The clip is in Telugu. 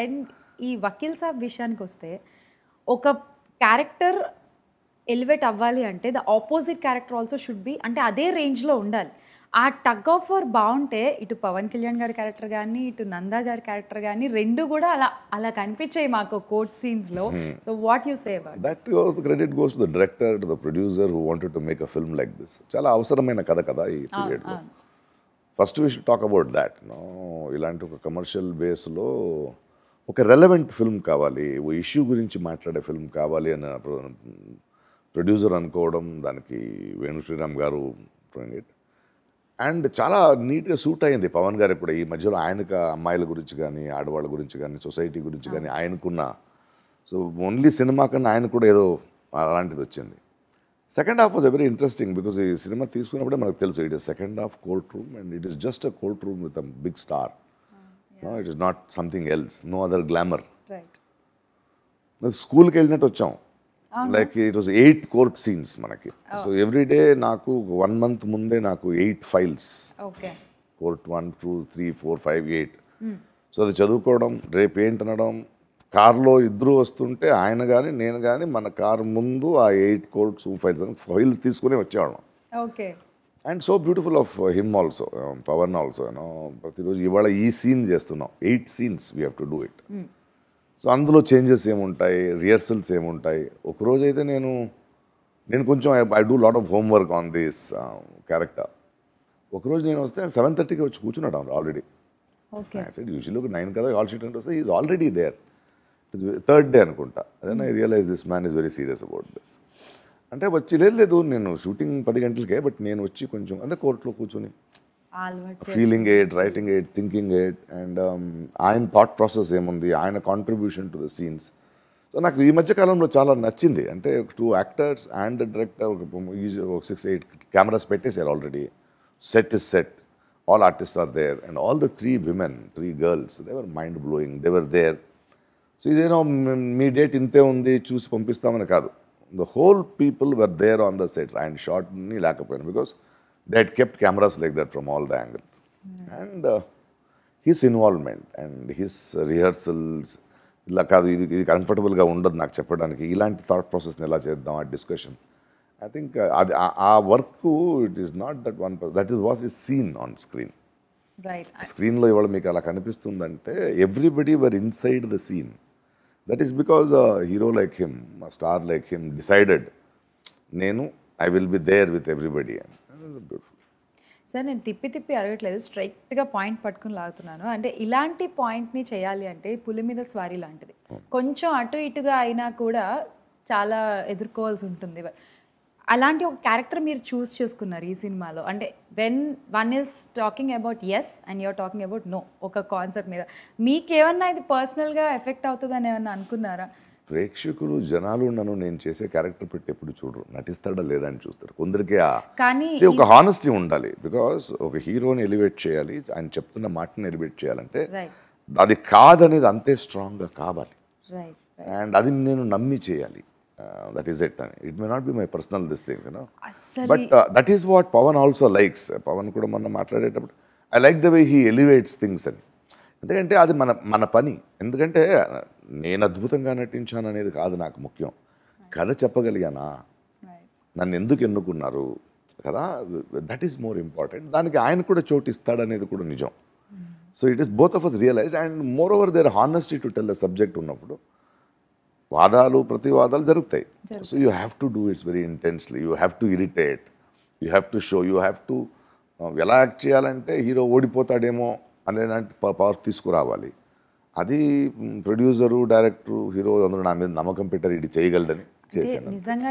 And hmm. ఈ వకీల్ సాబ్ విషయానికి వస్తే ఒక క్యారెక్టర్ ఎలివేట్ అవ్వాలి అంటే the opposite character also should be అంటే అదే రేంజ్లో ఉండాలి ఆ టగ్ ఆఫ్ వర్ బాగుంటే ఇటు పవన్ కళ్యాణ్ గారి క్యారెక్టర్ కానీ ఇటు నందా గారి క్యారెక్టర్ కానీ రెండు కూడా అలా అలా కనిపించాయి మాకు కోర్ట్ సీన్స్ లో so what you save that goes the credit goes to the director to the producer who wanted to make a film like this చాలా అవసరమైన కథ కదా ఈ పీరియడ్ లో first we should talk about that ఇలాంటి ఒక కమర్షియల్ బేస్లో ఒక రెలవెంట్ ఫిల్మ్ కావాలి ఓ ఇష్యూ గురించి మాట్లాడే ఫిల్మ్ కావాలి అని ప్రొడ్యూసర్ అనుకోవడం దానికి వేణు శ్రీరామ్ గారు ఇట్ అండ్ చాలా నీట్గా సూట్ అయింది పవన్ గారు ఇప్పుడు ఈ మధ్యలో ఆయనకు అమ్మాయిల గురించి కానీ ఆడవాళ్ళ గురించి కానీ సొసైటీ గురించి కానీ ఆయనకున్న సో ఓన్లీ సినిమా కన్నా ఆయన కూడా ఏదో అలాంటిది వచ్చింది second half was very interesting because ఈ సినిమా తీసుకున్నప్పుడే మనకు తెలుసు it is second half cold room and it is just a cold room with a big star it is not something else no other glamour స్కూల్కి వెళ్ళినట్టు వచ్చాం like it was eight court scenes మనకి సో ఎవ్రీ డే నాకు వన్ మంత్ ముందే నాకు eight files court one two three four five eight so అది చదువుకోవడం రేపు ఏంటనడం కారులో ఇద్దరు వస్తుంటే ఆయన కానీ నేను కానీ మన కారు ముందు ఆ ఎయిట్ కోల్డ్స్ ఫైల్స్ ఫైల్స్ తీసుకునే వచ్చేవాళ్ళం okay and so beautiful of him also um, Pawan also you know ప్రతిరోజు ఇవాళ ఈ సీన్ చేస్తున్నాం eight scenes we have to do it so అందులో చేంజెస్ ఏముంటాయి రిహర్సల్స్ ఏముంటాయి ఒకరోజు అయితే నేను నేను కొంచెం I do lot of homework on this character ఒకరోజు నేను వస్తే సెవెన్ థర్టీకి వచ్చి కూర్చున్నాడు ఆల్రెడీ యూజువల్ ఒక నైన్ కదా ఆల్ షీట్ అంటే వస్తే is already there third day అనుకుంటా అదే I realise this man is very serious about this అంటే వచ్చి లేదు లేదు నేను షూటింగ్ పది గంటలకే బట్ నేను వచ్చి కొంచెం అదే కోర్టులో కూర్చొని feeling it writing it thinking it and ఆయన థాట్ ప్రాసెస్ ఏముంది ఆయన contribution to the scenes so నాకు ఈ మధ్య కాలంలో చాలా నచ్చింది అంటే two actors and the director ఒక సిక్స్ ఎయిట్ కెమెరాస్ పెట్టేశారు already set is set all artist are there and all the three women three girls they were mind blowing they were there so ఇదేనో మీ డేట్ ఇంతే ఉంది చూసి పంపిస్తామని కాదు the whole people were there on the sets and షార్ట్ని లేకపోయాను because that kept cameras like that from all the angle and his involvement and his rehearsals ఇలా కాదు ఇది ఇది కంఫర్టబుల్గా ఉండదు నాకు చెప్పడానికి ఇలాంటి థాట్ ప్రాసెస్ని ఎలా చేద్దాం ఆ డిస్కషన్ ఐ థింక్ అది ఆ work it is not that one that is was is scene on screen స్క్రీన్లో ఇవాళ మీకు అలా కనిపిస్తుందంటే everybody were inside the scene that is because hero like him star like him decided నేను I will be there with everybody అని సార్ నేను తిప్పి తిప్పి అడగట్లేదు స్ట్రైక్ట్గా పాయింట్ పట్టుకుని లాగుతున్నాను అంటే ఇలాంటి పాయింట్ని చేయాలి అంటే పులి మీద స్వారీ లాంటిది కొంచెం అటు ఇటుగా అయినా కూడా చాలా ఎదుర్కోవాల్సి ఉంటుంది అలాంటి ఒక క్యారెక్టర్ మీరు చూస్ చేసుకున్నారు ఈ సినిమాలో అంటే when one is talking about S and you are talking about no ఒక కాన్సెప్ట్ మీద మీకేమన్నా ఇది పర్సనల్గా ఎఫెక్ట్ అవుతుందని ఏమన్నా అనుకున్నారా ప్రేక్షకులు జనాలు నన్ను నేను చేసే క్యారెక్టర్ పెట్టి ఎప్పుడు చూడరు నటిస్తాడా లేదా అని చూస్తారు కొందరికి కానీ ఒక హానెస్టీ ఉండాలి బికాస్ ఒక హీరోని ఎలివేట్ చేయాలి ఆయన చెప్తున్న మాటని ఎలివేట్ చేయాలంటే అది కాదనేది అంతే స్ట్రాంగ్గా కావాలి అండ్ అది నేను నమ్మి చేయాలి దట్ ఈస్ ఇట్ అని it may not be my personal this things you know but that is what Pawan also likes Pawan కూడా మనం మాట్లాడేటప్పుడు I like the way he elevates things అని ఎందుకంటే అది మన మన పని ఎందుకంటే నేను అద్భుతంగా నటించాను అనేది కాదు నాకు ముఖ్యం కథ చెప్పగలిగానా నన్ను ఎందుకు ఎన్నుకున్నారు కదా దట్ ఈస్ మోర్ ఇంపార్టెంట్ దానికి ఆయన కూడా చోటు ఇస్తాడనేది కూడా నిజం so it is both of us realise and moreover their honesty to tell the subject ఉన్నప్పుడు వాదాలు ప్రతివాదాలు జరుగుతాయి so you have to do it's very intensely you have to irritate you have to show you have to ఎలా యాక్ట్ చేయాలంటే హీరో ఓడిపోతాడేమో అనేలాంటి పవర్ తీసుకురావాలి అది ప్రొడ్యూసరు డైరెక్టరు హీరో అందరూ నా మీద నమ్మకం పెట్టారు ఇది చేయగలడని చేశాను